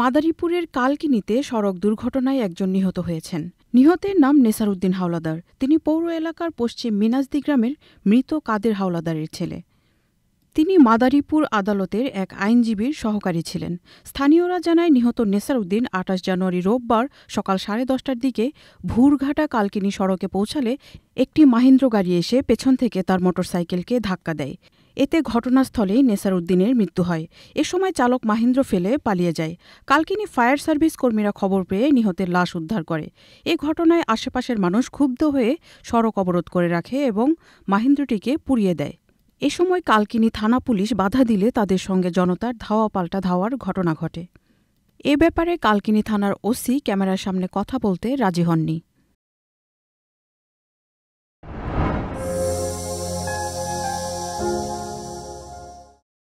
মাদারীপুরের কালকিনিতে সড়ক দুর্ঘটনায় একজন নিহত হয়েছেন নিহতের নাম নেসার উদ্দিন হাওলাদার তিনি পৌর এলাকার পশ্চিম মিনাজদি গ্রামের মৃত কাদের হাওলাদারের ছেলে তিনি মাদারীপুর আদালতের এক আইনজীবীর সহকারী ছিলেন স্থানীয়রা জানায় নিহত নেসার উদ্দিন আঠাশ জানুয়ারি রোববার সকাল সাড়ে দশটার দিকে ভুরঘাটা কালকিনি সড়কে পৌঁছালে একটি মাহিন্দ্র গাড়ি এসে পেছন থেকে তার মোটরসাইকেলকে ধাক্কা দেয় এতে ঘটনাস্থলে নেসার উদ্দিনের মৃত্যু হয় এ সময় চালক মাহিন্দ্র ফেলে পালিয়ে যায় কালকিনি ফায়ার সার্ভিস কর্মীরা খবর পেয়ে নিহতের লাশ উদ্ধার করে এ ঘটনায় আশেপাশের মানুষ ক্ষুব্ধ হয়ে সড়ক অবরোধ করে রাখে এবং মাহিন্দ্রটিকে পুড়িয়ে দেয় এ সময় কালকিনি থানা পুলিশ বাধা দিলে তাদের সঙ্গে জনতার ধাওয়া পাল্টা ধাওয়ার ঘটনা ঘটে এ ব্যাপারে কালকিনি থানার ওসি ক্যামেরার সামনে কথা বলতে রাজি হননি